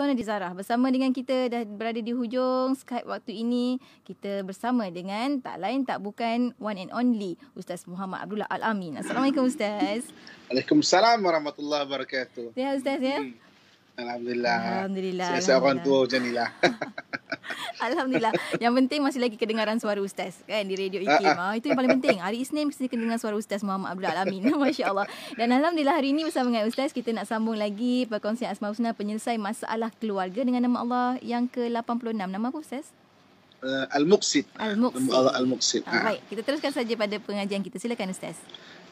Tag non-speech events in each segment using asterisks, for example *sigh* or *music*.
Pesona di Zara bersama dengan kita dah berada di hujung Skype waktu ini. Kita bersama dengan tak lain tak bukan one and only Ustaz Muhammad Abdullah Al-Amin. Assalamualaikum Ustaz. Waalaikumsalam warahmatullahi wabarakatuh. Ya Ustaz ya. Hmm. Alhamdulillah. Alhamdulillah. Saya orang tua macam ni lah. *laughs* Alhamdulillah. Yang penting masih lagi kedengaran suara ustaz kan di radio IKIM. Ah, ah. ah itu yang paling penting. Hari Isnin mesti kedengar suara ustaz Muhammad Abdul Alamin. *laughs* Masya-Allah. Dan alhamdulillah hari ini bersama dengan ustaz kita nak sambung lagi perkongsian Asmaul Husna penyelesai masalah keluarga dengan nama Allah yang ke-86. Nama apa ustaz? Uh, Al-Muqsid. Al-Muqsid. Al-Muqsid. Ah, ah, baik, kita teruskan saja pada pengajian kita. Silakan ustaz.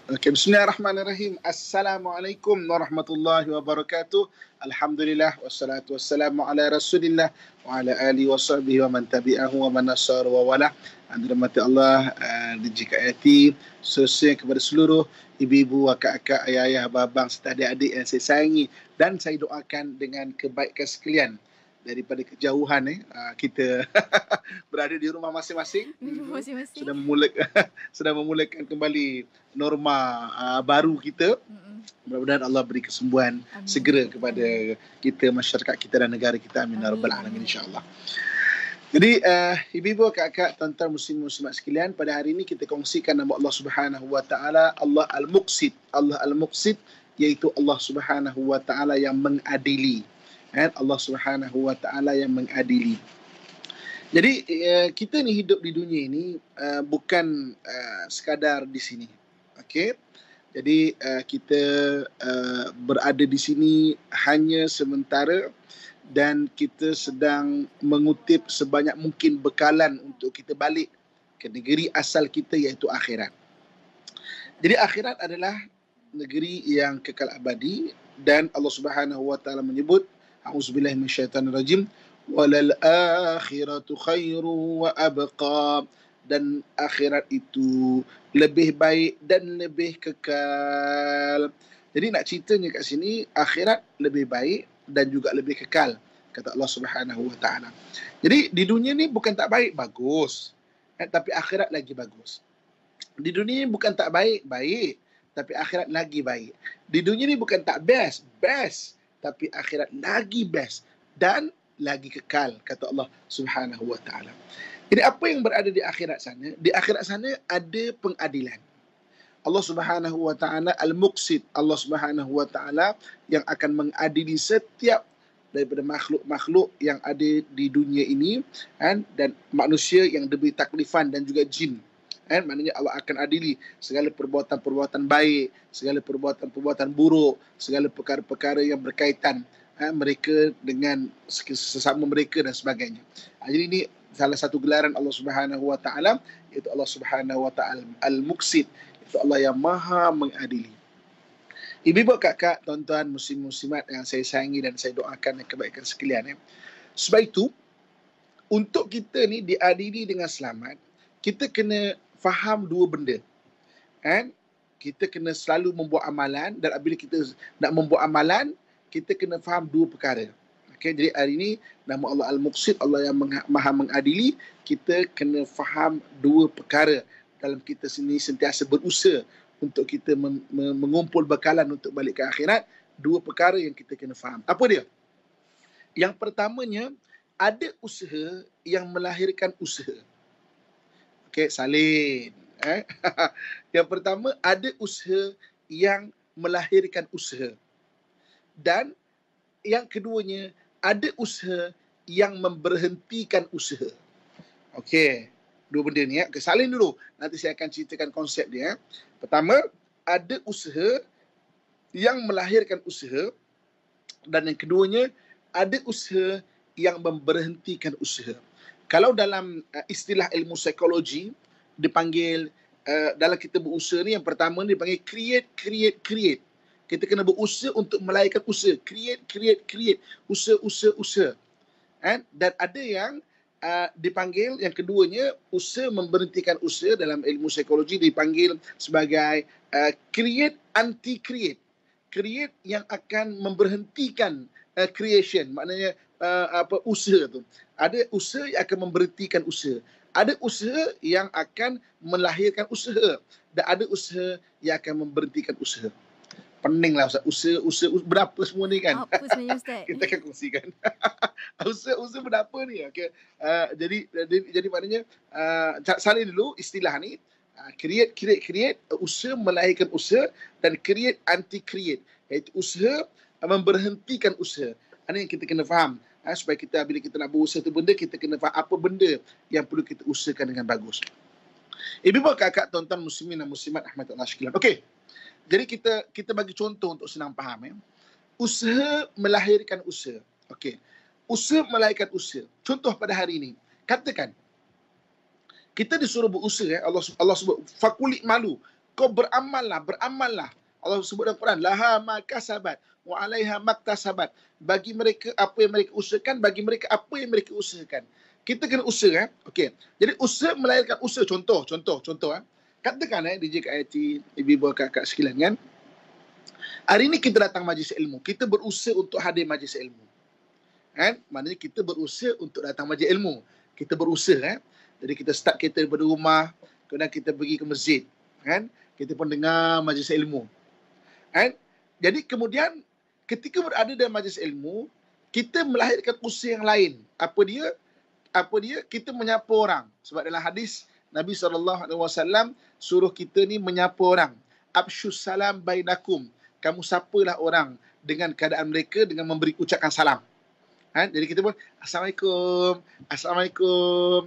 Okay. Bismillahirrahmanirrahim. Assalamualaikum warahmatullahi wabarakatuh. Alhamdulillah wassalatu wassalamu ala Rasulillah wa ala ali wa sahbihi wa man tabi'ahu wa man nasar wa wala. Andramati Allah eh, dijikati sosial kepada seluruh ibu-ibu, kakak-kakak, ayah-ayah, babang, serta adik-adik yang saya sayangi dan saya doakan dengan kebaikan sekalian daripada kejauhan eh ah, kita *laughs* berada di rumah masing-masing sudah memulakan *laughs* sudah memulakan kembali norma ah, baru kita mudah-mudahan Allah beri kesembuhan amin. segera kepada kita masyarakat kita dan negara kita amin ya rabbal alamin insyaallah jadi uh, ibu-ibu kakak-kakak tuan-tuan muslim muslimat sekalian pada hari ini kita kongsikan nama Allah Subhanahu wa taala Allah al-Muqsit Allah al-Muqsit iaitu Allah Subhanahu wa taala yang mengadili kan Allah Subhanahu Wa Taala yang mengadili jadi eh, kita ni hidup di dunia ini eh, bukan eh, sekadar di sini Okay, jadi kita berada di sini hanya sementara dan kita sedang mengutip sebanyak mungkin bekalan untuk kita balik ke negeri asal kita iaitu akhirat. Jadi akhirat adalah negeri yang kekal abadi dan Allah Subhanahu Wa Taala menyebut أعوذ بالله من الشيطان الرجيم وللآخرة خير وأبقى dan akhirat itu lebih baik dan lebih kekal. Jadi nak ceritanya kat sini akhirat lebih baik dan juga lebih kekal kata Allah Subhanahu Wa Taala. Jadi di dunia ni bukan tak baik bagus eh, tapi akhirat lagi bagus. Di dunia ni bukan tak baik baik tapi akhirat lagi baik. Di dunia ni bukan tak best best tapi akhirat lagi best dan lagi kekal kata Allah Subhanahu wa taala. Jadi apa yang berada di akhirat sana? Di akhirat sana ada pengadilan. Allah Subhanahu wa taala al-muqsid, Allah Subhanahu wa taala yang akan mengadili setiap daripada makhluk-makhluk yang ada di dunia ini kan? dan manusia yang diberi taklifan dan juga jin. Eh, maknanya Allah akan adili segala perbuatan-perbuatan baik, segala perbuatan-perbuatan buruk, segala perkara-perkara yang berkaitan eh, mereka dengan sesama mereka dan sebagainya. Ha, jadi ini salah satu gelaran Allah Subhanahu Wa Taala iaitu Allah Subhanahu Wa Taala Al-Muqsit, iaitu Allah yang Maha mengadili. Ibu bapa kakak, tuan-tuan muslim-muslimat yang saya sayangi dan saya doakan yang kebaikan sekalian eh. Sebab itu untuk kita ni diadili dengan selamat kita kena faham dua benda. Kan? Kita kena selalu membuat amalan dan apabila kita nak membuat amalan, kita kena faham dua perkara. Okay, jadi hari ini nama Allah Al-Muqsid, Allah yang maha mengadili, kita kena faham dua perkara dalam kita sini sentiasa berusaha untuk kita mem- mengumpul bekalan untuk balik ke akhirat. Dua perkara yang kita kena faham. Apa dia? Yang pertamanya, ada usaha yang melahirkan usaha okay, salin. Eh? *laughs* yang pertama, ada usaha yang melahirkan usaha. Dan yang keduanya, ada usaha yang memberhentikan usaha. Okey, dua benda ni. Ya. Eh. Okay, dulu. Nanti saya akan ceritakan konsep dia. Ya. Pertama, ada usaha yang melahirkan usaha. Dan yang keduanya, ada usaha yang memberhentikan usaha kalau dalam uh, istilah ilmu psikologi dipanggil uh, dalam kita berusaha ni yang pertama ni dipanggil create create create kita kena berusaha untuk melayakkan usaha create create create usaha usaha usaha and eh, dan ada yang uh, dipanggil yang keduanya usaha memberhentikan usaha dalam ilmu psikologi dipanggil sebagai uh, create anti create create yang akan memberhentikan uh, creation maknanya uh, apa usaha tu. Ada usaha yang akan memberhentikan usaha. Ada usaha yang akan melahirkan usaha dan ada usaha yang akan memberhentikan usaha. Peninglah Ustaz. Usaha, usaha, usaha, berapa semua ni kan? Apa *laughs* Kita akan kongsikan. *laughs* usaha, usaha berapa ni? Okay. Uh, eh, jadi, jadi, jadi maknanya, uh, salin dulu istilah ni. Uh, create, create, create. Uh, usaha melahirkan usaha. Dan create, anti-create. Iaitu usaha uh, memberhentikan usaha. Ini yang kita kena faham ha, supaya kita bila kita nak berusaha tu benda kita kena faham apa benda yang perlu kita usahakan dengan bagus. Ibu bapa kakak tuan-tuan muslimin dan muslimat Ahmad Allah sekalian. Okey. Jadi kita kita bagi contoh untuk senang faham ya. Usaha melahirkan usaha. Okey. Usaha melahirkan usaha. Contoh pada hari ini. Katakan kita disuruh berusaha ya. Allah Allah sebut fakulik malu. Kau beramallah, beramallah. Allah sebut dalam Quran, laha makasabat wa alaiha maktasabat. Bagi mereka apa yang mereka usahakan, bagi mereka apa yang mereka usahakan. Kita kena usaha. Eh? Okay. Jadi usaha melahirkan usaha. Contoh, contoh, contoh. Eh? Katakan eh, DJ KIT, ibu bapa kakak sekalian kan. Hari ini kita datang majlis ilmu. Kita berusaha untuk hadir majlis ilmu. Kan? Maknanya kita berusaha untuk datang majlis ilmu. Kita berusaha. kan Jadi kita start kereta daripada rumah. Kemudian kita pergi ke masjid. Kan? Kita pun dengar majlis ilmu. Kan? Jadi kemudian ketika berada dalam majlis ilmu, kita melahirkan usia yang lain. Apa dia? Apa dia? Kita menyapa orang. Sebab dalam hadis Nabi SAW suruh kita ni menyapa orang. Absyus salam bainakum. Kamu sapalah orang dengan keadaan mereka dengan memberi ucapkan salam. Ha? Jadi kita pun Assalamualaikum. Assalamualaikum.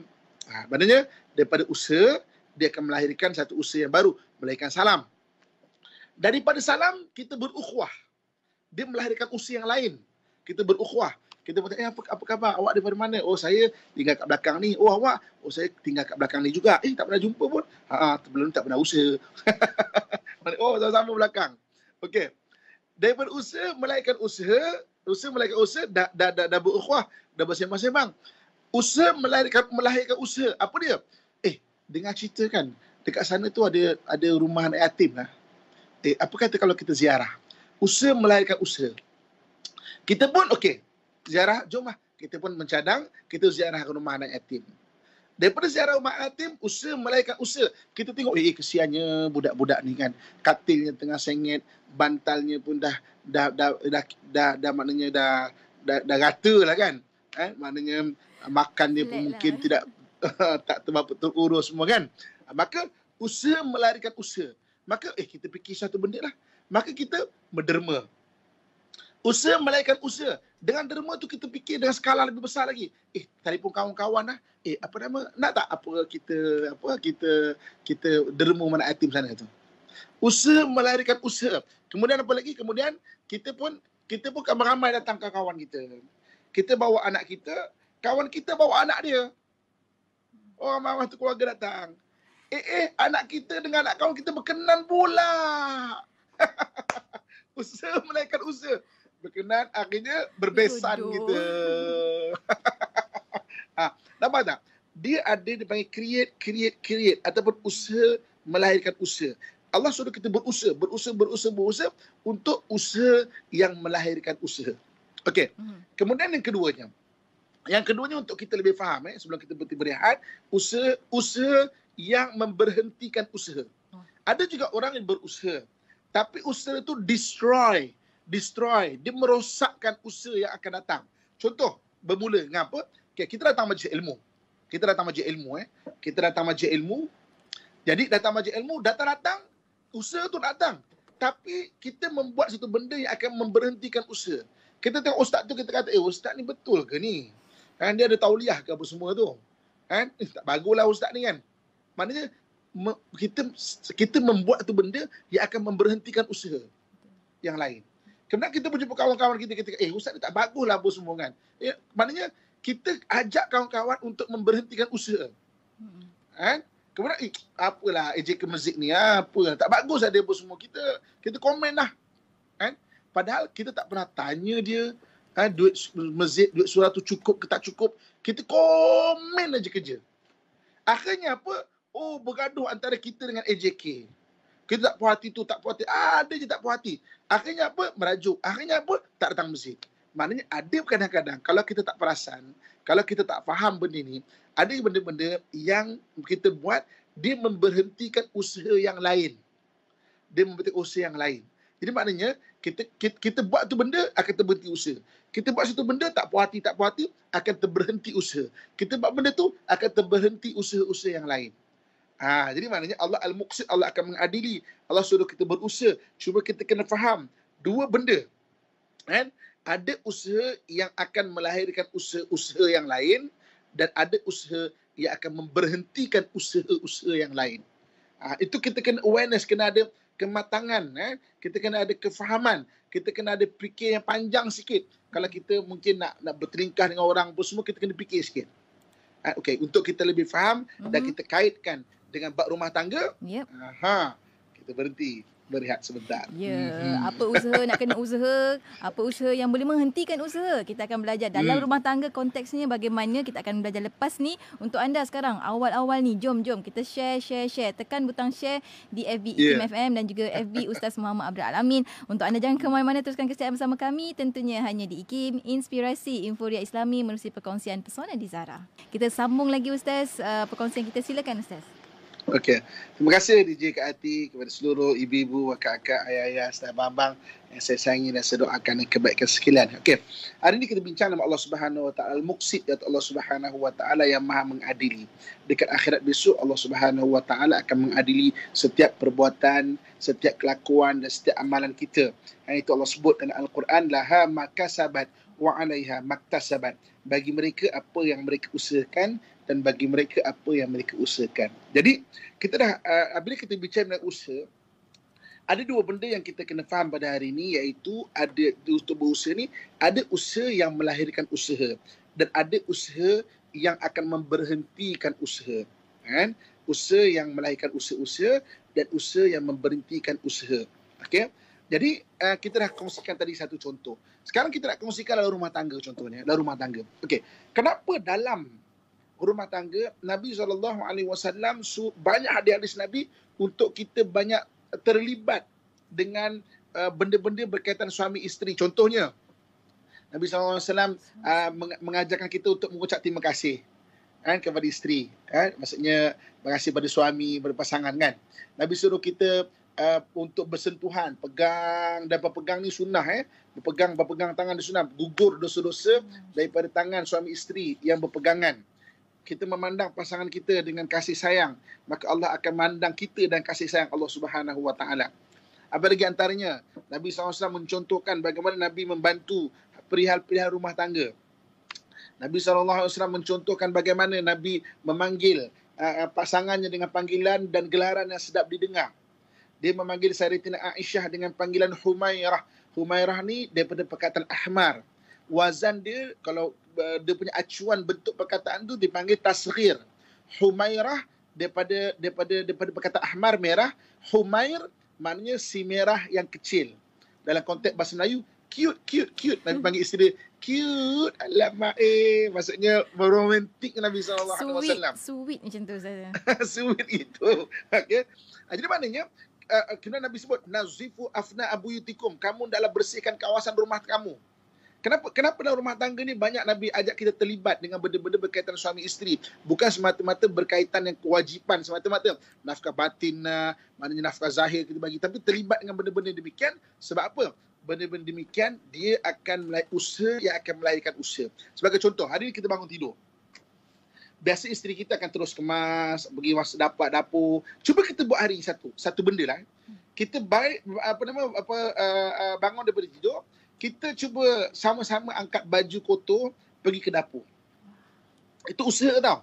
Ha, maknanya daripada usia dia akan melahirkan satu usia yang baru. Melahirkan salam. Daripada salam kita berukhwah dia melahirkan usia yang lain. Kita berukhwah. Kita bertanya, eh, apa, apa khabar? Awak daripada mana? Oh, saya tinggal kat belakang ni. Oh, awak? Oh, saya tinggal kat belakang ni juga. Eh, tak pernah jumpa pun. Ha, ha sebelum ni tak pernah usaha. *laughs* oh, sama-sama belakang. Okey. Daripada usaha, melahirkan usaha. Usaha, melahirkan usaha. Dah, dah, dah, dah berukhwah. Dah bersemang semang. Usaha melahirkan, melahirkan usaha. Apa dia? Eh, dengar cerita kan. Dekat sana tu ada ada rumah anak yatim lah. Eh, apa kata kalau kita ziarah? usaha melahirkan usaha. Kita pun okey, ziarah jomlah. Kita pun mencadang, kita ziarah ke rumah anak yatim. Daripada ziarah rumah anak yatim, usaha melahirkan usaha. Kita tengok, eh kesiannya budak-budak ni kan. Katilnya tengah sengit, bantalnya pun dah dah dah dah dah, dah, dah maknanya dah dah, dah rata lah kan. Eh, maknanya makan dia pun Lailah. mungkin lah, eh. tidak *laughs* tak terbapa terurus semua kan. Maka usaha melarikan usaha. Maka eh kita fikir satu benda lah maka kita menderma. Usaha melainkan usaha. Dengan derma tu kita fikir dengan skala lebih besar lagi. Eh, telefon kawan-kawan lah. Eh, apa nama? Nak tak apa kita apa kita kita derma mana atim sana tu. Usaha melahirkan usaha. Kemudian apa lagi? Kemudian kita pun kita pun ramai-ramai datang ke kawan kita. Kita bawa anak kita, kawan kita bawa anak dia. Oh mama tu keluarga datang. Eh, eh, anak kita dengan anak kawan kita berkenan pula. *laughs* usaha menaikkan usaha. Berkenan akhirnya berbesan Yodoh. kita. ha, *laughs* nampak tak? Dia ada dipanggil create, create, create ataupun usaha melahirkan usaha. Allah suruh kita berusaha, berusaha, berusaha, berusaha untuk usaha yang melahirkan usaha. Okey. Hmm. Kemudian yang keduanya. Yang keduanya untuk kita lebih faham eh sebelum kita berhenti berehat, usaha usaha yang memberhentikan usaha. Hmm. Ada juga orang yang berusaha tapi usaha itu destroy. Destroy. Dia merosakkan usaha yang akan datang. Contoh, bermula dengan apa? Okay, kita datang majlis ilmu. Kita datang majlis ilmu. Eh. Kita datang majlis ilmu. Jadi datang majlis ilmu, datang-datang, usaha tu datang. Tapi kita membuat satu benda yang akan memberhentikan usaha. Kita tengok ustaz tu, kita kata, eh ustaz ni betul ke ni? Kan dia ada tauliah ke apa semua tu? Kan? Eh, tak bagulah ustaz ni kan? Maknanya kita kita membuat satu benda yang akan memberhentikan usaha yang lain. Kemudian kita berjumpa kawan-kawan kita ketika eh usaha tak bagus lah bos semua kan. Ya, maknanya kita ajak kawan-kawan untuk memberhentikan usaha. Hmm. Eh? Kemudian eh, apalah ejek ke masjid ni ah, apa tak bagus ada lah bos semua kita kita komen lah. Eh? Padahal kita tak pernah tanya dia eh, duit masjid duit surat tu cukup ke tak cukup. Kita komen aja kerja. Akhirnya apa? Oh bergaduh antara kita dengan AJK. Kita tak puas hati tu, tak puas hati. Ah, ada je tak puas hati. Akhirnya apa? Merajuk. Akhirnya apa? Tak datang masjid. Maknanya ada kadang-kadang kalau kita tak perasan, kalau kita tak faham benda ni, ada benda-benda yang kita buat, dia memberhentikan usaha yang lain. Dia memberhentikan usaha yang lain. Jadi maknanya, kita, kita, kita buat tu benda, akan terberhenti usaha. Kita buat satu benda, tak puas hati, tak puas hati, akan terberhenti usaha. Kita buat benda tu, akan terberhenti usaha-usaha yang lain. Ha, jadi maknanya Allah al-muqsid Allah akan mengadili. Allah suruh kita berusaha. Cuba kita kena faham dua benda. Kan? Ada usaha yang akan melahirkan usaha-usaha yang lain dan ada usaha yang akan memberhentikan usaha-usaha yang lain. Ha, itu kita kena awareness, kena ada kematangan. Eh? Kita kena ada kefahaman. Kita kena ada fikir yang panjang sikit. Kalau kita mungkin nak nak berteringkah dengan orang pun semua, kita kena fikir sikit. Ha, okay, untuk kita lebih faham mm-hmm. dan mhm. kita kaitkan dengan bab rumah tangga, yep. ha, kita berhenti berehat sebentar. Ya, mm-hmm. apa usaha nak kena usaha, apa usaha yang boleh menghentikan usaha, kita akan belajar dalam mm. rumah tangga konteksnya bagaimana kita akan belajar lepas ni untuk anda sekarang awal-awal ni, jom jom kita share share share, tekan butang share di FB yeah. Ya. fm dan juga FB Ustaz Muhammad Abdul Alamin. Untuk anda jangan ke mana-mana teruskan kesetiaan bersama kami tentunya hanya di IKIM Inspirasi Inforia Islami melalui perkongsian Pesona di Zara. Kita sambung lagi Ustaz, uh, perkongsian kita silakan Ustaz. Okey. Terima kasih DJ Kak Ati kepada seluruh ibu-ibu, kakak-kakak, ayah-ayah, dan abang yang saya sayangi dan saya doakan yang kebaikan sekalian. Okey. Hari ini kita bincang nama Allah Subhanahu Wa Taala Al-Muqsit Allah Subhanahu Wa Taala yang Maha mengadili. Dekat akhirat besok Allah Subhanahu Wa Taala akan mengadili setiap perbuatan, setiap kelakuan dan setiap amalan kita. Yang itu Allah sebut dalam Al-Quran laha makasabat wa alaiha maktasabat. Bagi mereka apa yang mereka usahakan dan bagi mereka apa yang mereka usahakan. Jadi kita dah uh, bila kita bicara tentang usaha ada dua benda yang kita kena faham pada hari ini iaitu ada untuk usaha ni ada usaha yang melahirkan usaha dan ada usaha yang akan memberhentikan usaha kan usaha yang melahirkan usaha-usaha dan usaha yang memberhentikan usaha okey jadi uh, kita dah kongsikan tadi satu contoh sekarang kita nak kongsikan dalam rumah tangga contohnya dalam rumah tangga okey kenapa dalam rumah tangga, Nabi SAW banyak hadis-hadis Nabi untuk kita banyak terlibat dengan uh, benda-benda berkaitan suami isteri. Contohnya, Nabi SAW uh, mengajarkan kita untuk mengucap terima kasih kan, kepada isteri. Kan? Maksudnya, terima kasih kepada suami, kepada pasangan kan. Nabi suruh kita uh, untuk bersentuhan, pegang dan berpegang ni sunnah eh. Berpegang, berpegang tangan di sunnah. Gugur dosa-dosa hmm. daripada tangan suami isteri yang berpegangan kita memandang pasangan kita dengan kasih sayang maka Allah akan mandang kita dan kasih sayang Allah Subhanahu Wa Taala apa lagi antaranya Nabi SAW mencontohkan bagaimana Nabi membantu perihal-perihal rumah tangga Nabi SAW mencontohkan bagaimana Nabi memanggil uh, pasangannya dengan panggilan dan gelaran yang sedap didengar. Dia memanggil Sayyidina Aisyah dengan panggilan Humairah. Humairah ni daripada perkataan Ahmar wazan dia kalau uh, dia punya acuan bentuk perkataan tu dipanggil tasghir humairah daripada daripada daripada perkataan ahmar merah humair maknanya si merah yang kecil dalam konteks bahasa Melayu cute cute cute nabi panggil isteri dia cute alamak eh maksudnya romantik nabi saw. alaihi wasallam sweet macam tu saya *laughs* sweet itu okey ah, jadi maknanya uh, ah, ah, kena nabi sebut nazifu afna abuyutikum kamu dalam bersihkan kawasan rumah kamu Kenapa kenapa dalam rumah tangga ni banyak Nabi ajak kita terlibat dengan benda-benda berkaitan suami isteri. Bukan semata-mata berkaitan dengan kewajipan semata-mata. Nafkah batin, lah, maknanya nafkah zahir kita bagi. Tapi terlibat dengan benda-benda demikian. Sebab apa? Benda-benda demikian dia akan melay- usaha yang akan melahirkan usaha. Sebagai contoh, hari ini kita bangun tidur. Biasa isteri kita akan terus kemas, pergi masak dapat dapur. Cuba kita buat hari ini satu, satu benda lah. Kita baik, apa nama, apa, uh, uh, bangun daripada tidur, kita cuba sama-sama angkat baju kotor pergi ke dapur. Itu usaha tau.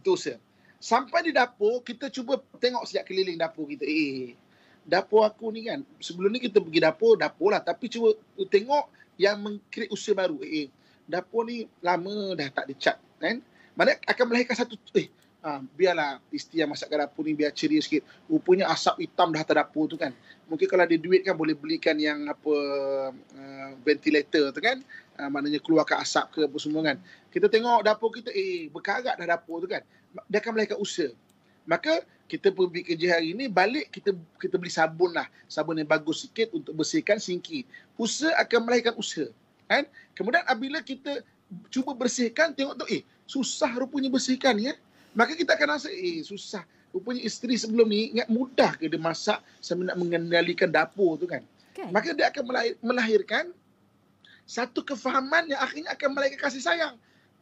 Itu usaha. Sampai di dapur, kita cuba tengok sejak keliling dapur kita. Eh, eh, eh dapur aku ni kan. Sebelum ni kita pergi dapur, dapur lah. Tapi cuba tengok yang mengkrit usaha baru. Eh, eh, dapur ni lama dah tak dicat. Kan? Mana akan melahirkan satu, eh, ah, biarlah isteri yang masak ke dapur ni biar ceria sikit. Rupanya asap hitam dah atas dapur tu kan mungkin kalau ada duit kan boleh belikan yang apa uh, ventilator tu kan uh, maknanya ke asap ke apa semua kan kita tengok dapur kita eh berkarat dah dapur tu kan dia akan melahirkan usaha maka kita pergi kerja hari ni balik kita kita beli sabun lah sabun yang bagus sikit untuk bersihkan singki usaha akan melahirkan usaha kan kemudian apabila kita cuba bersihkan tengok tu eh susah rupanya bersihkan ya maka kita akan rasa eh susah rupanya isteri sebelum ni ingat mudah ke dia masak sambil nak mengendalikan dapur tu kan. Okay. Maka dia akan melahir, melahirkan satu kefahaman yang akhirnya akan melahirkan kasih sayang.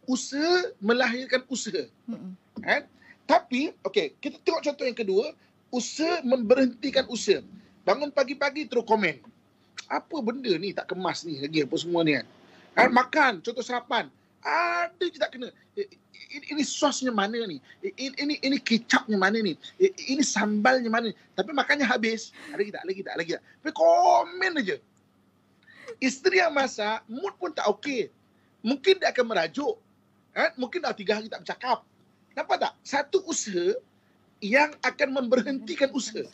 Usaha melahirkan usaha. Mm-hmm. Kan? Tapi, okay, kita tengok contoh yang kedua. Usaha memberhentikan usaha. Bangun pagi-pagi terus komen. Apa benda ni tak kemas ni lagi apa semua ni kan. kan? Makan, contoh sarapan ada je tak kena. Ini, ini sosnya mana ni? Ini, ini, ini kicapnya mana ni? Ini sambalnya mana ni? Tapi makannya habis. Ada lagi Lagi tak? Lagi tak? Tapi komen aja. Isteri yang masak, mood pun tak okey. Mungkin dia akan merajuk. Kan? Mungkin dah tiga hari tak bercakap. Nampak tak? Satu usaha yang akan memberhentikan usaha.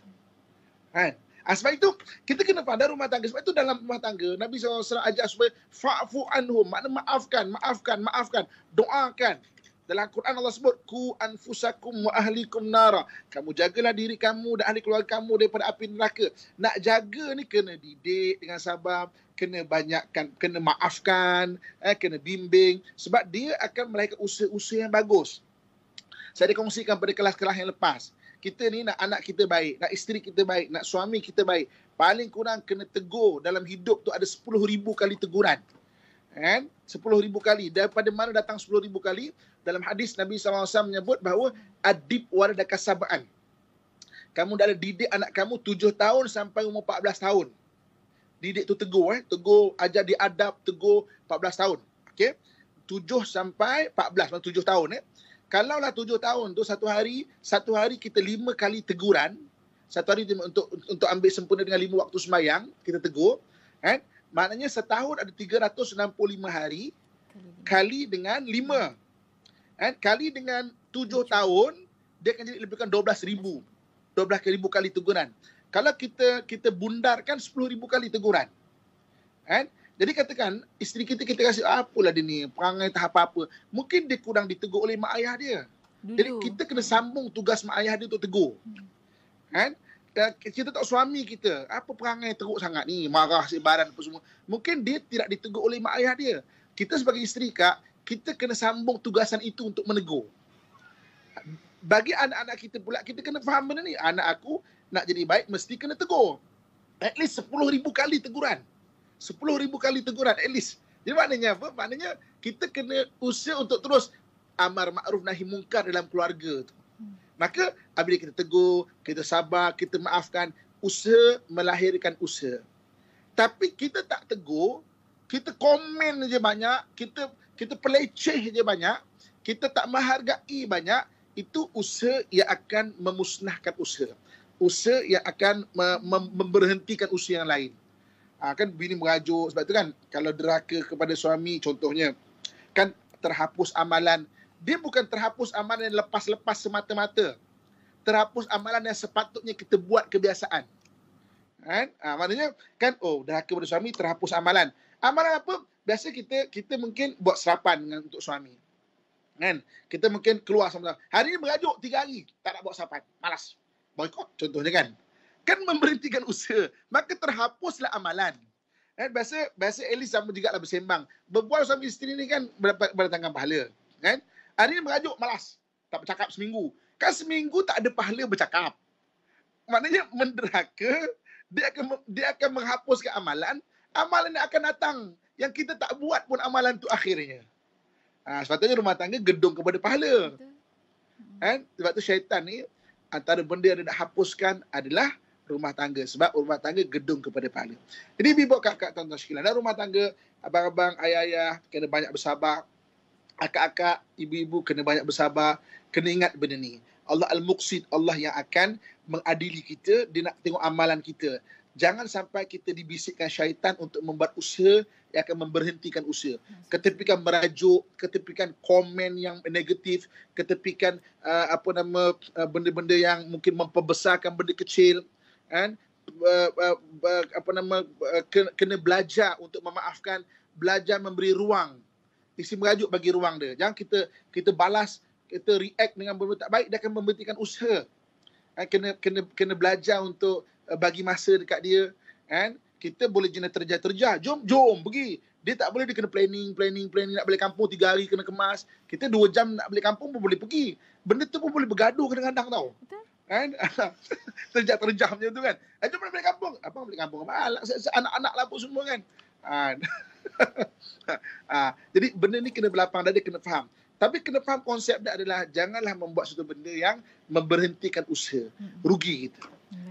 Ha? Ah, sebab itu kita kena pada rumah tangga. Sebab itu dalam rumah tangga Nabi SAW ajak supaya fa'fu anhum. Makna maafkan, maafkan, maafkan. Doakan. Dalam Quran Allah sebut ku anfusakum wa ahlikum nara. Kamu jagalah diri kamu dan ahli keluarga kamu daripada api neraka. Nak jaga ni kena didik dengan sabar, kena banyakkan, kena maafkan, eh, kena bimbing sebab dia akan melahirkan usaha-usaha yang bagus. Saya dikongsikan pada kelas-kelas yang lepas kita ni nak anak kita baik, nak isteri kita baik, nak suami kita baik. Paling kurang kena tegur dalam hidup tu ada 10,000 kali teguran. Kan? 10,000 kali. Daripada mana datang 10,000 kali? Dalam hadis Nabi SAW menyebut bahawa adib waradaka sabaan. Kamu dah didik anak kamu 7 tahun sampai umur 14 tahun. Didik tu tegur. Eh? Tegur, ajar diadab, tegur 14 tahun. Okay? 7 sampai 14, 7 tahun. Eh? kalaulah tujuh tahun tu satu hari satu hari kita lima kali teguran satu hari untuk untuk ambil sempurna dengan lima waktu semayang kita tegur kan maknanya setahun ada 365 hari kali dengan lima kan kali dengan tujuh tahun dia akan jadi lebihkan kurang 12 ribu 12 ribu kali teguran kalau kita kita bundarkan 10 ribu kali teguran kan jadi katakan isteri kita kita kasi ah, apalah dia ni perangai tak apa-apa. Mungkin dia kurang ditegur oleh mak ayah dia. Dulu. Jadi kita kena sambung tugas mak ayah dia untuk tegur. Hmm. Kan? kita tak suami kita. Apa perangai teruk sangat ni? Marah si badan apa semua. Mungkin dia tidak ditegur oleh mak ayah dia. Kita sebagai isteri kak, kita kena sambung tugasan itu untuk menegur. Bagi anak-anak kita pula, kita kena faham benda ni. Anak aku nak jadi baik, mesti kena tegur. At least 10,000 kali teguran. 10,000 kali teguran at least. Jadi maknanya apa? Maknanya kita kena usaha untuk terus amar makruf nahi mungkar dalam keluarga tu. Hmm. Maka apabila kita tegur, kita sabar, kita maafkan, usaha melahirkan usaha. Tapi kita tak tegur, kita komen je banyak, kita kita peleceh je banyak, kita tak menghargai banyak, itu usaha yang akan memusnahkan usaha. Usaha yang akan memberhentikan usia yang lain. Ah kan bini merajuk sebab tu kan kalau deraka kepada suami contohnya kan terhapus amalan dia bukan terhapus amalan yang lepas-lepas semata-mata terhapus amalan yang sepatutnya kita buat kebiasaan kan ah maknanya kan oh deraka kepada suami terhapus amalan amalan apa biasa kita kita mungkin buat serapan dengan untuk suami kan kita mungkin keluar sama-sama hari ni merajuk tiga hari tak nak buat serapan malas boikot contohnya kan kan memberhentikan usaha. Maka terhapuslah amalan. Kan? Biasa, biasa at least sama juga lah bersembang. Berbual suami isteri ni kan berdapat berdatangan pahala. Kan? Hari ni merajuk, malas. Tak bercakap seminggu. Kan seminggu tak ada pahala bercakap. Maknanya menderhaka, dia akan, dia akan menghapuskan amalan. Amalan yang akan datang. Yang kita tak buat pun amalan tu akhirnya. Ha, sepatutnya rumah tangga gedung kepada pahala. Kan? Sebab tu syaitan ni, antara benda yang dia nak hapuskan adalah rumah tangga sebab rumah tangga gedung kepada pahala. Jadi bibo kakak tuan-tuan sekalian rumah tangga abang-abang ayah-ayah kena banyak bersabar. Akak-akak, ibu-ibu kena banyak bersabar, kena ingat benda ni. Allah Al-Muqsid, Allah yang akan mengadili kita, dia nak tengok amalan kita. Jangan sampai kita dibisikkan syaitan untuk membuat usaha yang akan memberhentikan usaha. Ketepikan merajuk, ketepikan komen yang negatif, ketepikan uh, apa nama uh, benda-benda yang mungkin memperbesarkan benda kecil, kan apa nama kena, belajar untuk memaafkan belajar memberi ruang isi merajuk bagi ruang dia jangan kita kita balas kita react dengan benda tak baik dia akan membentikan usaha kan kena kena kena belajar untuk eh, bagi masa dekat dia kan kita boleh jenis terjah-terjah jom jom pergi dia tak boleh dia kena planning planning planning nak balik kampung tiga hari kena kemas kita dua jam nak balik kampung pun boleh pergi benda tu pun boleh bergaduh kadang-kadang tau betul kan *laughs* terjah terjah macam tu kan itu mana balik kampung Apa balik kampung Malak, anak-anak lah pun semua kan ha. *laughs* jadi benda ni kena berlapang dada kena faham tapi kena faham konsep dia adalah janganlah membuat sesuatu benda yang memberhentikan usaha hmm. rugi kita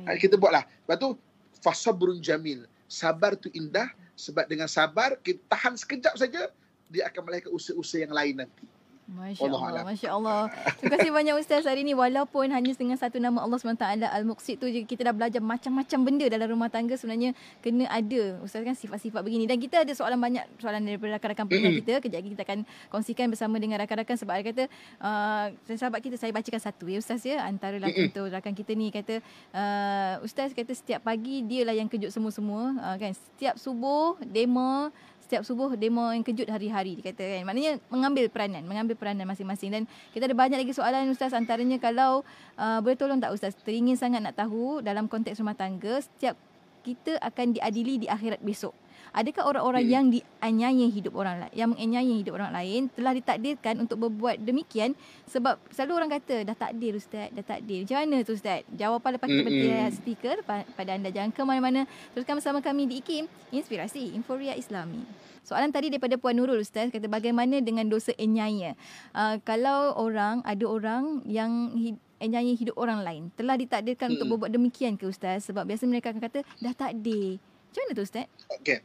ha. kita buatlah lepas tu fasabrun jamil sabar tu indah sebab dengan sabar kita tahan sekejap saja dia akan melahirkan usaha-usaha yang lain nanti Masya Allah. Masya Allah. Terima kasih banyak Ustaz hari ini. Walaupun hanya dengan satu nama Allah SWT Al-Muqsid tu kita dah belajar macam-macam benda dalam rumah tangga sebenarnya kena ada Ustaz kan sifat-sifat begini. Dan kita ada soalan banyak soalan daripada rakan-rakan pendengar kita. Kejap lagi kita akan kongsikan bersama dengan rakan-rakan sebab ada kata uh, sahabat kita saya bacakan satu ya Ustaz ya. Antara lah contoh rakan kita ni kata uh, Ustaz kata setiap pagi dia lah yang kejut semua-semua uh, kan. Setiap subuh demo setiap subuh demo yang kejut hari-hari kata kan. Maknanya mengambil peranan, mengambil peranan masing-masing dan kita ada banyak lagi soalan ustaz antaranya kalau uh, boleh tolong tak ustaz teringin sangat nak tahu dalam konteks rumah tangga setiap kita akan diadili di akhirat besok adakah orang-orang hmm. yang dianiaya hidup orang lain yang menganiaya hidup orang lain telah ditakdirkan untuk berbuat demikian sebab selalu orang kata dah takdir ustaz dah takdir macam mana tu ustaz jawapan lepas kita mm stiker pada anda jangan ke mana-mana teruskan bersama kami di IKIM Inspirasi Inforia Islami Soalan tadi daripada Puan Nurul Ustaz kata bagaimana dengan dosa enyaya? Uh, kalau orang, ada orang yang hid- enyaya hidup orang lain telah ditakdirkan hmm. untuk berbuat demikian ke Ustaz? Sebab biasa mereka akan kata dah takdir. Macam mana tu Ustaz? Okay.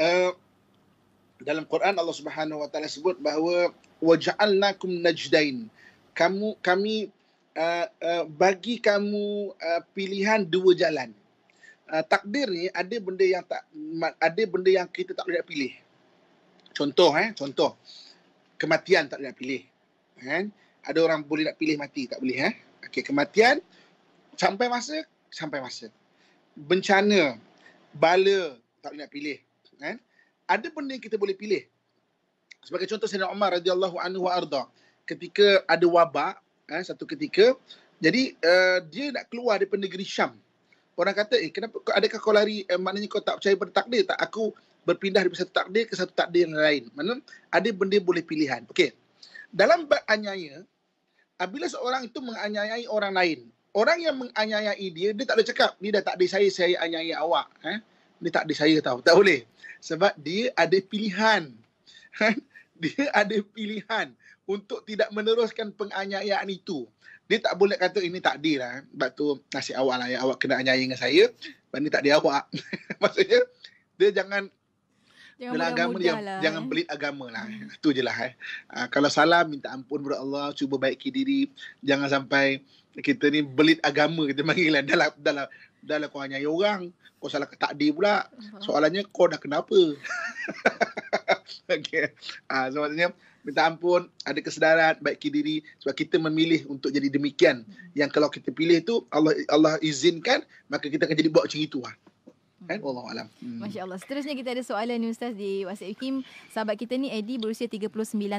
Uh, eh, dalam Quran Allah Subhanahu Wa Taala sebut bahawa waja'alnakum najdain. Kamu kami uh, uh, bagi kamu uh, pilihan dua jalan. Uh, takdir ni ada benda yang tak ada benda yang kita tak boleh pilih. Contoh eh, contoh. Kematian tak boleh nak pilih. Kan? Ada orang boleh nak pilih mati, tak boleh eh. Okey, kematian sampai masa sampai masa. Bencana bala tak boleh nak pilih kan ada benda yang kita boleh pilih sebagai contoh Sayyidina Umar radhiyallahu anhu wa arda ketika ada wabak eh, satu ketika jadi uh, dia nak keluar daripada negeri Syam orang kata eh kenapa adakah kau lari eh, maknanya kau tak percaya pada takdir tak aku berpindah dari satu takdir ke satu takdir yang lain mana ada benda boleh pilihan okey dalam bab aniaya apabila seorang itu menganiaya orang lain orang yang menganyayai dia dia tak boleh cakap ni dah tak ada saya saya anyayai awak eh dia tak ada saya tahu tak boleh sebab dia ada pilihan eh? *laughs* dia ada pilihan untuk tidak meneruskan penganiayaan itu dia tak boleh kata ini tak dia lah eh. sebab tu nasib awak lah yang awak kena anyayai dengan saya sebab ni tak dia awak *laughs* maksudnya dia jangan jangan dalam agama dia lah, jangan belit eh. agama lah. Hmm. Itu je lah. Eh. Uh, kalau salah, minta ampun kepada Allah. Cuba baiki diri. Jangan sampai kita ni belit agama. Kita panggil lah. Dalam, dalam, dalam kau hanya orang. Kau salah ke takdir pula. Soalannya kau dah kenapa? *laughs* okay. Uh, ah, so maksudnya, minta ampun. Ada kesedaran. Baiki diri. Sebab kita memilih untuk jadi demikian. Hmm. Yang kalau kita pilih tu, Allah Allah izinkan. Maka kita akan jadi buat macam itu lah kan hmm. Allah alam. Hmm. Masya-Allah. Seterusnya kita ada soalan ni ustaz di WhatsApp Kim. Sahabat kita ni Eddie berusia 39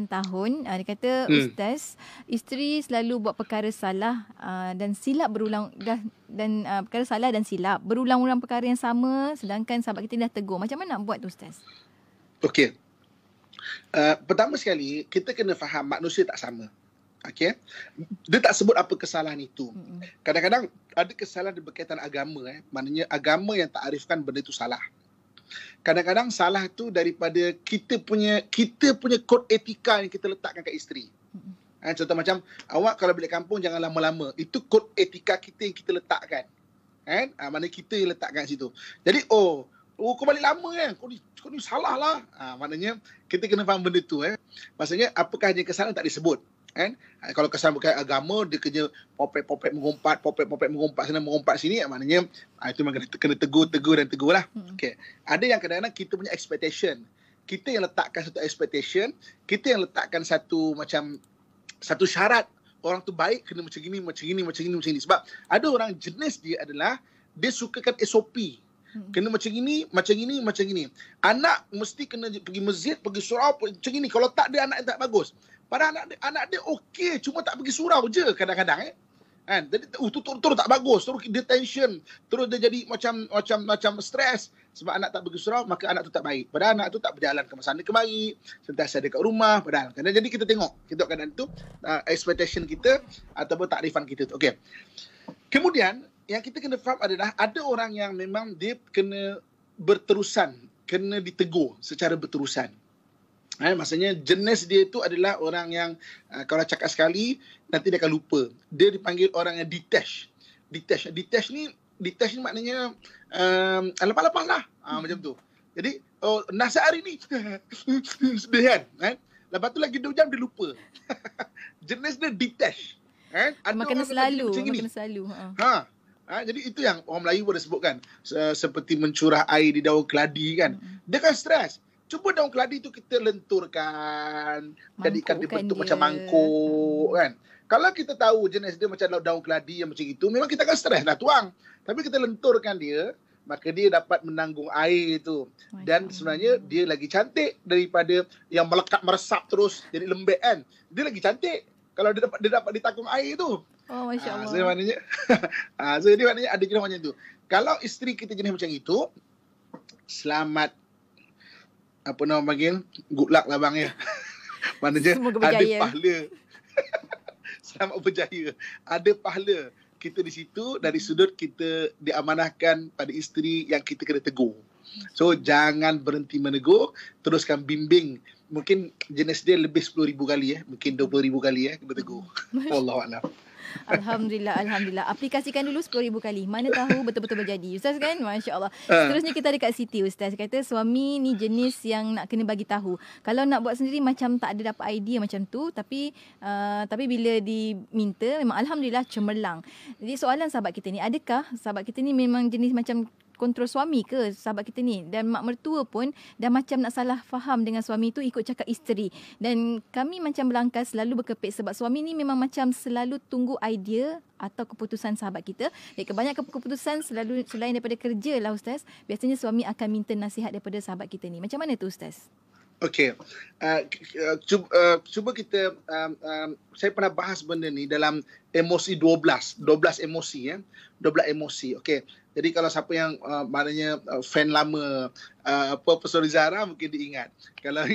tahun. Uh, dia kata hmm. ustaz, isteri selalu buat perkara salah uh, dan silap berulang dah dan uh, perkara salah dan silap berulang-ulang perkara yang sama sedangkan sahabat kita dah tegur. Macam mana nak buat tu ustaz? Okey. Uh, pertama sekali, kita kena faham manusia tak sama. Okay. Dia tak sebut apa kesalahan itu. Kadang-kadang ada kesalahan berkaitan agama. Eh. Maknanya agama yang tak arifkan benda itu salah. Kadang-kadang salah tu daripada kita punya kita punya kod etika yang kita letakkan kat isteri. Ha, contoh macam awak kalau balik kampung jangan lama-lama. Itu kod etika kita yang kita letakkan. Eh, ah, mana kita yang letakkan kat situ. Jadi oh, oh kau balik lama kan. Kau ni kau ni salah lah. Ha, ah, maknanya kita kena faham benda tu eh. Maksudnya apakah yang kesalahan tak disebut kan ah, kalau kesan bukan agama dia kerja popet-popet mengumpat popet-popet mengumpat sana mengumpat sini ah, maknanya ah, itu memang kena, tegur tegur dan tegur lah hmm. okay. ada yang kadang-kadang kita punya expectation kita yang letakkan satu expectation kita yang letakkan satu macam satu syarat orang tu baik kena macam gini macam gini macam gini macam gini sebab ada orang jenis dia adalah dia sukakan SOP hmm. Kena macam ini, macam ini, macam ini. Anak mesti kena pergi masjid, pergi surau, macam ini. Kalau tak dia anak yang tak bagus. Padahal anak dia, anak dia okey cuma tak pergi surau je kadang-kadang eh. Kan? Jadi uh, tu terus tak bagus, terus detention, terus dia jadi macam macam macam stres sebab anak tak pergi surau maka anak tu tak baik. Padahal anak tu tak berjalan ke sana kemari, sentiasa dekat rumah padahal. Kan? Jadi kita tengok, kita tengok keadaan tu uh, expectation kita ataupun takrifan kita tu. Okey. Kemudian yang kita kena faham adalah ada orang yang memang dia kena berterusan kena ditegur secara berterusan. Eh, maksudnya jenis dia itu adalah orang yang uh, kalau cakap sekali nanti dia akan lupa. Dia dipanggil orang yang detach, detach, detach ni detach ni maknanya um, lepas-lepas lah. Ha, hmm. macam tu. Jadi oh, nak sehari ni. *laughs* Sedih kan? Eh? Lepas tu lagi dua jam dia lupa. *laughs* jenis dia detach. Eh? Ada makan selalu. Makan gini. selalu. Ha. ha. Ha, jadi itu yang orang Melayu pun sebutkan. Se- seperti mencurah air di daun keladi kan. Hmm. Dia kan stres. Cuba daun keladi tu kita lenturkan. Jadikan dia bentuk kan dia. macam mangkuk kan. Kalau kita tahu jenis dia macam daun keladi yang macam itu. Memang kita akan stres lah tuang. Tapi kita lenturkan dia. Maka dia dapat menanggung air itu Dan sebenarnya dia lagi cantik daripada yang melekat meresap terus. Jadi lembek kan. Dia lagi cantik. Kalau dia dapat, dia dapat ditakung air itu. Oh, Masya ah, Allah. Ha, so, maknanya, ha, *laughs* so, maknanya ada jenis macam itu. Kalau isteri kita jenis macam itu, selamat apa nama panggil good luck lah bang ya *laughs* maknanya ada pahala *laughs* selamat berjaya ada pahala kita di situ dari sudut kita diamanahkan pada isteri yang kita kena tegur so jangan berhenti menegur teruskan bimbing mungkin jenis dia lebih 10,000 kali ya mungkin 20,000 kali ya kita tegur *laughs* Allah Allah Alhamdulillah, Alhamdulillah. Aplikasikan dulu 10,000 kali. Mana tahu betul-betul berjadi. Ustaz kan? Masya Allah. Ah. Seterusnya kita ada Siti Ustaz. Kata suami ni jenis yang nak kena bagi tahu. Kalau nak buat sendiri macam tak ada dapat idea macam tu. Tapi uh, tapi bila diminta memang Alhamdulillah cemerlang. Jadi soalan sahabat kita ni. Adakah sahabat kita ni memang jenis macam kontrol suami ke sahabat kita ni dan mak mertua pun dah macam nak salah faham dengan suami tu ikut cakap isteri dan kami macam berlangkah selalu berkepit sebab suami ni memang macam selalu tunggu idea atau keputusan sahabat kita. Jadi kebanyakan keputusan selalu selain daripada kerja lah Ustaz. Biasanya suami akan minta nasihat daripada sahabat kita ni. Macam mana tu Ustaz? Okey. Uh, uh cuba, uh, cuba kita um, um, saya pernah bahas benda ni dalam emosi 12, 12 emosi ya. Eh? 12 emosi. Okey. Jadi kalau siapa yang uh, maknanya uh, fan lama uh, apa uh, Professor mungkin diingat. *laughs* Kalau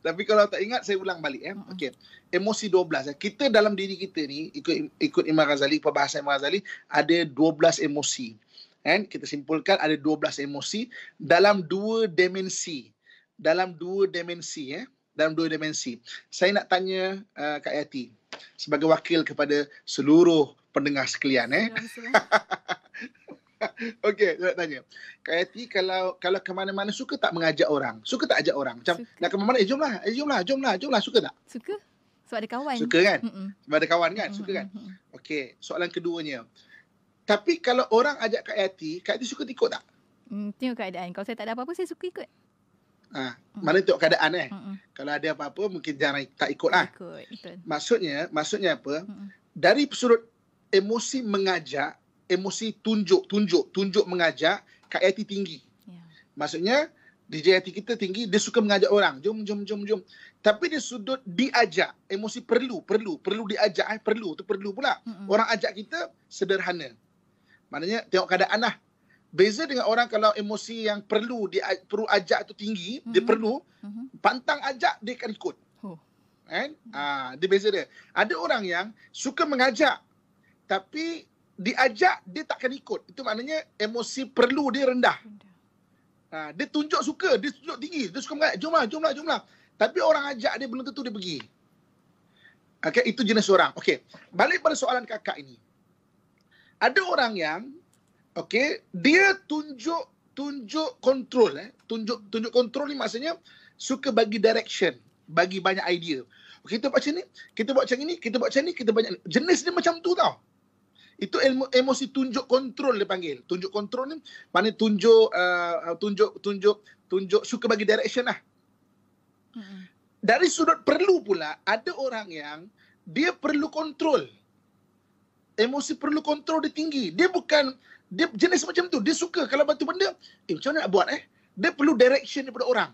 tapi kalau tak ingat saya ulang balik ya. Eh? Hmm. Okey. Emosi 12 ya. Eh? Kita dalam diri kita ni ikut ikut Imam Ghazali, perbahasan Imam Ghazali ada 12 emosi. Kan? Kita simpulkan ada 12 emosi dalam dua dimensi dalam dua dimensi ya eh? dalam dua dimensi. Saya nak tanya uh, Kak Yati sebagai wakil kepada seluruh pendengar sekalian eh. *laughs* Okey, nak tanya. Kak Yati kalau kalau ke mana-mana suka tak mengajak orang? Suka tak ajak orang? Macam suka. nak ke mana-mana, eh, jomlah, eh, jomlah, jomlah, jomlah, suka tak? Suka. Sebab ada kawan. Suka kan? Mm-mm. Sebab ada kawan kan? Suka kan? Okey, soalan keduanya. Tapi kalau orang ajak Kak Yati, Kak Yati suka ikut tak? Hmm, tengok keadaan. Kalau saya tak ada apa-apa, saya suka ikut. Ha, mm. Mana tengok keadaan eh. mm Kalau ada apa-apa mungkin jangan tak ikut lah. Ikut. Maksudnya, maksudnya apa? mm Dari sudut emosi mengajak, emosi tunjuk, tunjuk, tunjuk mengajak, KIT tinggi. Yeah. Maksudnya, DJ IT kita tinggi, dia suka mengajak orang. Jom, jom, jom, jom. Tapi dia sudut diajak. Emosi perlu, perlu. Perlu diajak, eh, perlu. tu perlu pula. Mm-mm. Orang ajak kita, sederhana. Maknanya, tengok keadaan lah beza dengan orang kalau emosi yang perlu dia perlu ajak tu tinggi mm-hmm. dia perlu mm-hmm. pantang ajak dia akan ikut oh. kan ha dia beza dia ada orang yang suka mengajak tapi diajak dia takkan ikut itu maknanya emosi perlu dia rendah Ah, dia tunjuk suka dia tunjuk tinggi dia suka mengajak jomlah jomlah jomlah tapi orang ajak dia belum tentu dia pergi okey itu jenis orang okey balik pada soalan kakak ini ada orang yang Okey, dia tunjuk tunjuk kontrol eh. Tunjuk tunjuk kontrol ni maksudnya suka bagi direction, bagi banyak idea. Okay, kita buat macam ni, kita buat macam ni, kita buat macam ni, kita banyak Jenis dia macam tu tau. Itu ilmu, emosi tunjuk kontrol dia panggil. Tunjuk kontrol ni maknanya tunjuk uh, tunjuk tunjuk tunjuk suka bagi direction lah. Hmm. Dari sudut perlu pula ada orang yang dia perlu kontrol. Emosi perlu kontrol dia tinggi. Dia bukan dia jenis macam tu. Dia suka kalau bantu benda, eh macam mana nak buat eh? Dia perlu direction daripada orang.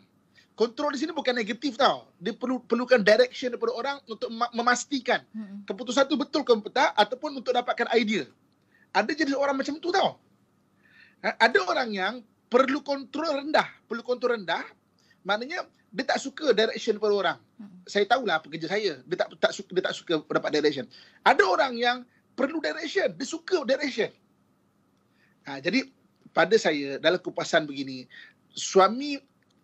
Kontrol di sini bukan negatif tau. Dia perlu perlukan direction daripada orang untuk memastikan hmm. keputusan tu betul ke tak ataupun untuk dapatkan idea. Ada jenis orang macam tu tau. Ha, ada orang yang perlu kontrol rendah. Perlu kontrol rendah, maknanya dia tak suka direction daripada orang. Hmm. Saya tahulah pekerja saya, dia tak, tak, suka, dia tak suka dapat direction. Ada orang yang perlu direction, dia suka direction. Hmm. Ha, jadi pada saya dalam kupasan begini, suami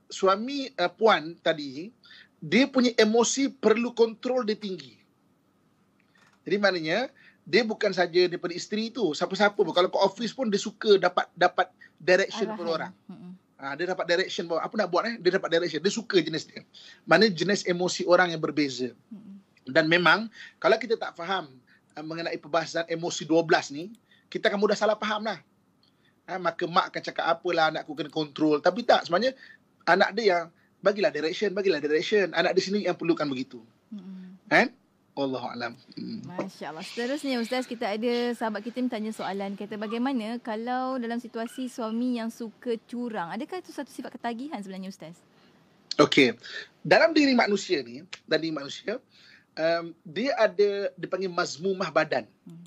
suami uh, puan tadi dia punya emosi perlu kontrol dia tinggi. Jadi maknanya dia bukan saja daripada isteri tu, siapa-siapa pun kalau ke office pun dia suka dapat dapat direction pada orang. Hmm, hmm. Ha, dia dapat direction apa nak buat eh? Dia dapat direction. Dia suka jenis dia. Mana jenis emosi orang yang berbeza. Hmm, Dan memang kalau kita tak faham uh, mengenai perbahasan emosi 12 ni, kita akan mudah salah faham lah ha, maka mak akan cakap apalah anakku kena kontrol tapi tak sebenarnya anak dia yang bagilah direction bagilah direction anak dia sendiri yang perlukan begitu mm-hmm. kan eh? Allah alam. Hmm. Masya Allah. Seterusnya Ustaz, kita ada sahabat kita yang tanya soalan. Kata bagaimana kalau dalam situasi suami yang suka curang? Adakah itu satu sifat ketagihan sebenarnya Ustaz? Okey. Dalam diri manusia ni, dalam diri manusia, um, dia ada dipanggil mazmumah badan. Hmm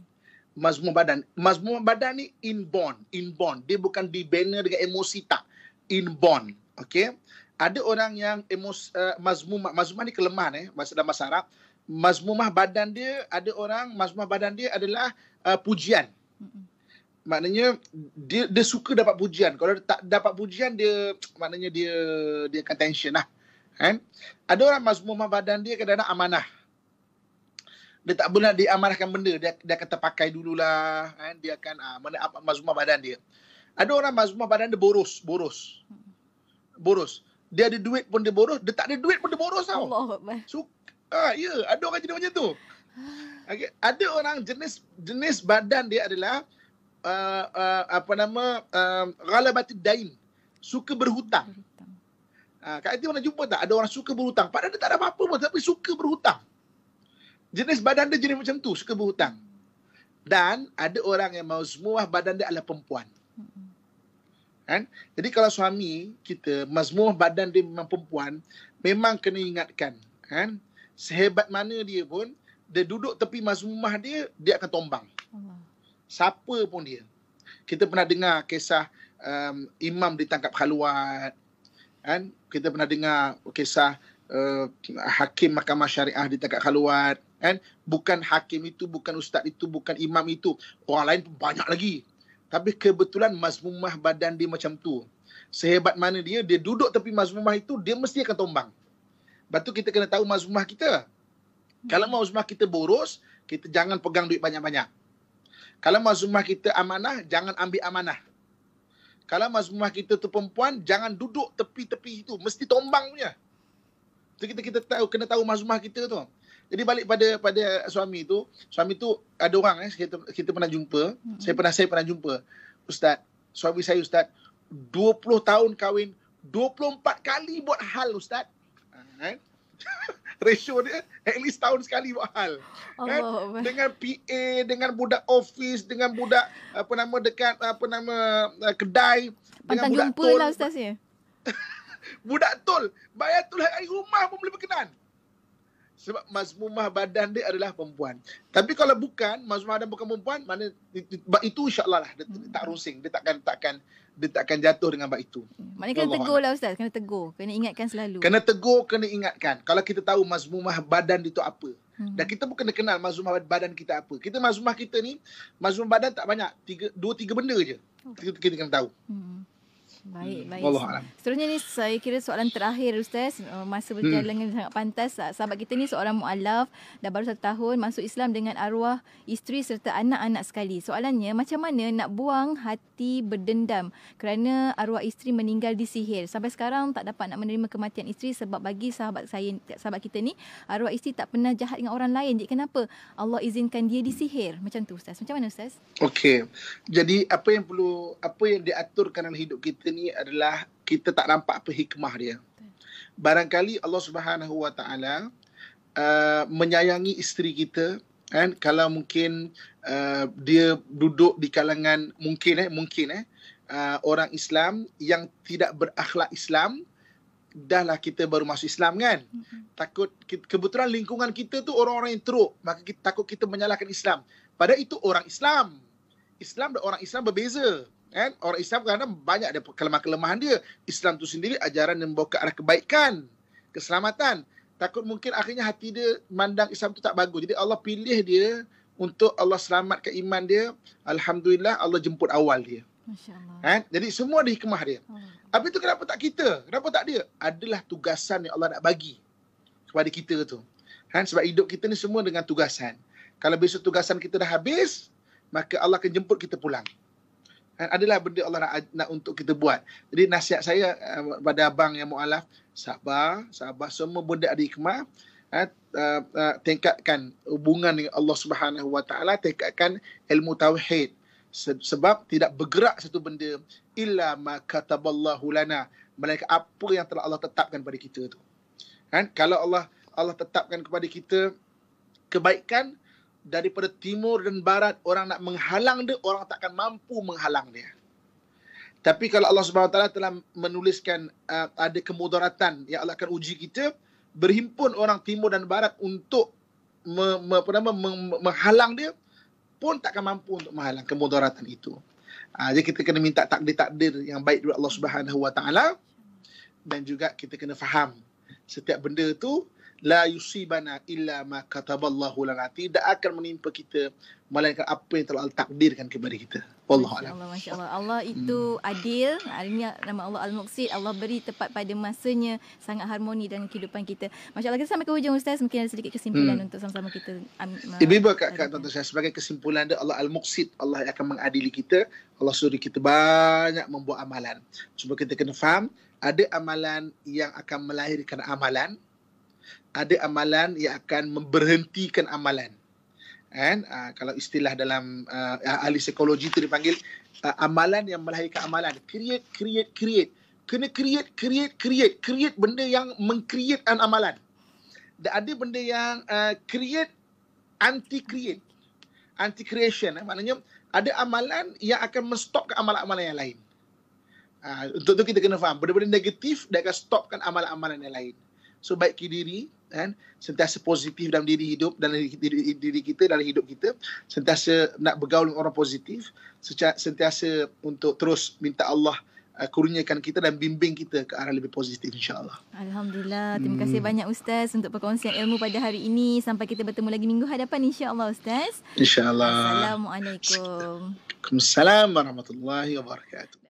mazmum badan. Mazmum badan ni inborn, inborn. Dia bukan dibina dengan emosi tak. Inborn, okay? Ada orang yang emos uh, eh, mazmumah, mazmumah ni kelemahan eh, bahasa dalam bahasa Arab. Mazmumah badan dia, ada orang mazmumah badan dia adalah uh, pujian. Maknanya dia, dia suka dapat pujian. Kalau tak dapat pujian dia maknanya dia dia akan tension lah. Kan? Ada orang mazmumah badan dia kadang-kadang amanah dia tak pernah diamarahkan benda dia dia kata pakai dululah kan dia akan ah, mana apa mazmumah badan dia ada orang mazmumah badan dia boros boros boros dia ada duit pun dia boros dia tak ada duit pun dia boros tau Allah suka ah, ya yeah. ada orang jenis macam tu okay. ada orang jenis jenis badan dia adalah uh, uh, apa nama uh, ah, ghalabati dain suka berhutang, berhutang. Ah, kat mana jumpa tak ada orang suka berhutang padahal dia tak ada apa-apa pun tapi suka berhutang jenis badan dia jenis macam tu suka berhutang dan ada orang yang mau semua badan dia adalah perempuan kan jadi kalau suami kita mazmuh badan dia memang perempuan memang kena ingatkan kan sehebat mana dia pun dia duduk tepi mazmumah dia dia akan tombang siapa pun dia kita pernah dengar kisah um, imam ditangkap khaluat kan kita pernah dengar kisah uh, hakim mahkamah syariah ditangkap khaluat kan bukan hakim itu bukan ustaz itu bukan imam itu orang lain pun banyak lagi tapi kebetulan mazmumah badan dia macam tu sehebat mana dia dia duduk tepi mazmumah itu dia mesti akan tombang batu kita kena tahu mazmumah kita kalau hmm. mazmumah kita boros kita jangan pegang duit banyak-banyak kalau mazmumah kita amanah jangan ambil amanah kalau mazmumah kita tu perempuan jangan duduk tepi-tepi itu mesti tombang punya jadi kita kita tahu kena tahu mazmumah kita tu. Hmm. Jadi balik pada pada suami tu, suami tu ada orang eh kita kita pernah jumpa, hmm. saya pernah saya pernah jumpa. Ustaz, suami saya ustaz 20 tahun kahwin 24 kali buat hal ustaz. Ha, kan? *laughs* Ratio dia at least tahun sekali buat hal. Kan? Dengan PA, dengan budak office, dengan budak apa nama dekat apa nama eh, kedai Pantang dengan budak jumpa tol. lah ustaz ya. *laughs* budak tol, bayar tol hari rumah pun boleh berkenan sebab mazmumah badan dia adalah perempuan. Tapi kalau bukan mazmumah badan bukan perempuan, mana itu insyaallah lah dia, dia tak rusing, dia takkan takkan dia takkan jatuh dengan bab itu. Mana kena tegur lah ustaz, kena tegur, kena ingatkan selalu. Kena tegur, kena ingatkan. Kalau kita tahu mazmumah badan itu apa. Hmm. Dan kita pun kena kenal mazmumah badan kita apa. Kita mazmumah kita ni mazmumah badan tak banyak, tiga, dua tiga benda je. Kita, kita kena tahu. Hmm. Baik, hmm. baik. Seterusnya ni saya kira soalan terakhir Ustaz. Uh, masa hmm. berjalan hmm. sangat pantas. Sahabat kita ni seorang mu'alaf. Dah baru satu tahun masuk Islam dengan arwah isteri serta anak-anak sekali. Soalannya macam mana nak buang hati berdendam kerana arwah isteri meninggal di sihir. Sampai sekarang tak dapat nak menerima kematian isteri sebab bagi sahabat saya sahabat kita ni arwah isteri tak pernah jahat dengan orang lain. Jadi kenapa Allah izinkan dia di sihir? Macam tu Ustaz. Macam mana Ustaz? Okey. Jadi apa yang perlu apa yang diaturkan dalam hidup kita ni adalah kita tak nampak apa hikmah dia. Barangkali Allah Subhanahu Wa Taala uh, menyayangi isteri kita kan kalau mungkin uh, dia duduk di kalangan mungkin eh mungkin eh uh, orang Islam yang tidak berakhlak Islam dahlah kita baru masuk Islam kan mm-hmm. takut kebetulan lingkungan kita tu orang-orang yang teruk maka kita takut kita menyalahkan Islam padahal itu orang Islam Islam dan orang Islam berbeza kan orang Islam kadang banyak ada kelemahan-kelemahan dia Islam tu sendiri ajaran yang membawa ke arah kebaikan keselamatan takut mungkin akhirnya hati dia mandang Islam tu tak bagus jadi Allah pilih dia untuk Allah selamatkan iman dia alhamdulillah Allah jemput awal dia kan jadi semua ada hikmah dia hmm. apa itu kenapa tak kita kenapa tak dia adalah tugasan yang Allah nak bagi kepada kita tu kan sebab hidup kita ni semua dengan tugasan kalau besok tugasan kita dah habis maka Allah akan jemput kita pulang Eh, adalah benda Allah nak, nak untuk kita buat. Jadi nasihat saya uh, eh, pada abang yang mualaf, sabar, sabar semua benda ada hikmah. uh, uh, tingkatkan hubungan dengan Allah Subhanahu Wa Taala, tingkatkan ilmu tauhid. Sebab tidak bergerak satu benda illa ma kataballahu lana. Melainkan apa yang telah Allah tetapkan kepada kita tu. Kan? Kalau Allah Allah tetapkan kepada kita kebaikan, daripada timur dan barat orang nak menghalang dia orang takkan mampu menghalang dia tapi kalau Allah Subhanahu taala telah menuliskan uh, ada kemudaratan yang Allah akan uji kita berhimpun orang timur dan barat untuk me, me, apa nama me, me, menghalang dia pun takkan mampu untuk menghalang kemudaratan itu uh, jadi kita kena minta takdir-takdir yang baik dari Allah Subhanahu wa dan juga kita kena faham setiap benda tu la yusibana illa ma kataballahu lana tidak akan menimpa kita melainkan apa yang telah takdirkan kepada kita Allah Masya Allah, Allah itu hmm. adil Ini nama Allah Al-Muqsid Allah beri tepat pada masanya Sangat harmoni dalam kehidupan kita MasyaAllah. kita sampai ke hujung Ustaz Mungkin ada sedikit kesimpulan hmm. untuk sama-sama kita um, eh, uh, Ibu ibu kak kak tuan saya Sebagai kesimpulan dia Allah Al-Muqsid Allah yang akan mengadili kita Allah suri kita banyak membuat amalan Cuba kita kena faham Ada amalan yang akan melahirkan amalan ada amalan yang akan memberhentikan amalan. And, uh, kalau istilah dalam uh, ah, ahli psikologi itu dipanggil uh, amalan yang melahirkan amalan. Create, create, create. Kena create, create, create. Create benda yang meng-create amalan. Dan ada benda yang uh, create, anti-create. Anti-creation. Eh? Maknanya ada amalan yang akan menstopkan amalan-amalan yang lain. Uh, untuk itu kita kena faham. Benda-benda negatif dia akan stopkan amalan-amalan yang lain. So baiki diri, kan sentiasa positif dalam diri hidup dan diri, diri kita dalam hidup kita sentiasa nak bergaul dengan orang positif sentiasa untuk terus minta Allah uh, kurniakan kita dan bimbing kita ke arah lebih positif insyaallah alhamdulillah terima hmm. kasih hmm. banyak ustaz untuk perkongsian ilmu pada hari ini sampai kita bertemu lagi minggu hadapan insyaallah ustaz insyaallah assalamualaikum Waalaikumsalam warahmatullahi wabarakatuh